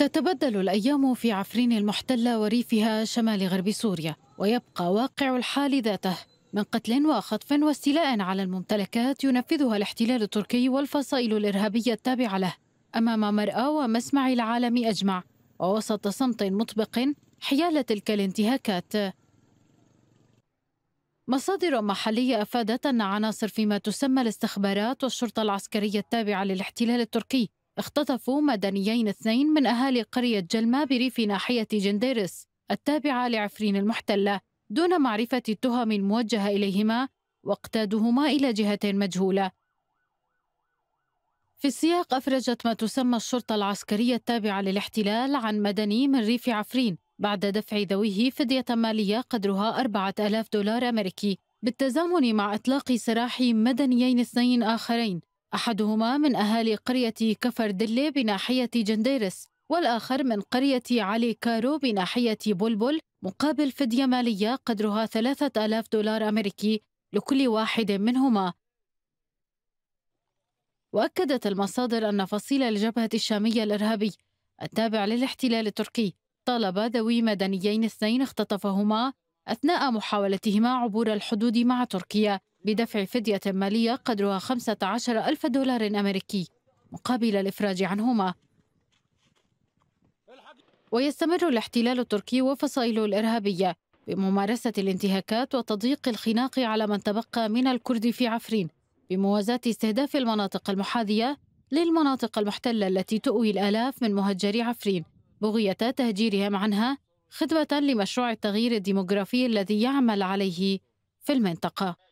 تتبدل الأيام في عفرين المحتلة وريفها شمال غرب سوريا ويبقى واقع الحال ذاته من قتل وخطف واستيلاء على الممتلكات ينفذها الاحتلال التركي والفصائل الإرهابية التابعة له أمام مرأى ومسمع العالم أجمع ووسط صمت مطبق حيال تلك الانتهاكات مصادر محلية أفادت أن عناصر فيما تسمى الاستخبارات والشرطة العسكرية التابعة للاحتلال التركي اختطفوا مدنيين اثنين من أهالي قرية جلما بريف ناحية جنديرس التابعة لعفرين المحتلة دون معرفة التهم الموجهة إليهما واقتادهما إلى جهة مجهولة في السياق أفرجت ما تسمى الشرطة العسكرية التابعة للاحتلال عن مدني من ريف عفرين بعد دفع ذويه فدية مالية قدرها 4000 دولار أمريكي بالتزامن مع إطلاق سراح مدنيين اثنين آخرين أحدهما من أهالي قرية كفر دلة بناحية جنديرس والآخر من قرية علي كارو بناحية بلبل مقابل فدية مالية قدرها 3000 دولار أمريكي لكل واحد منهما وأكدت المصادر أن فصيل الجبهة الشامية الإرهابي التابع للاحتلال التركي طالب ذوي مدنيين اثنين اختطفهما أثناء محاولتهما عبور الحدود مع تركيا بدفع فدية مالية قدرها 15 ألف دولار أمريكي مقابل الإفراج عنهما ويستمر الاحتلال التركي وفصائله الإرهابية بممارسة الانتهاكات وتضييق الخناق على من تبقى من الكرد في عفرين بموازاة استهداف المناطق المحاذية للمناطق المحتلة التي تؤوي الآلاف من مهجري عفرين بغية تهجيرهم عنها خدمة لمشروع التغيير الديموغرافي الذي يعمل عليه في المنطقة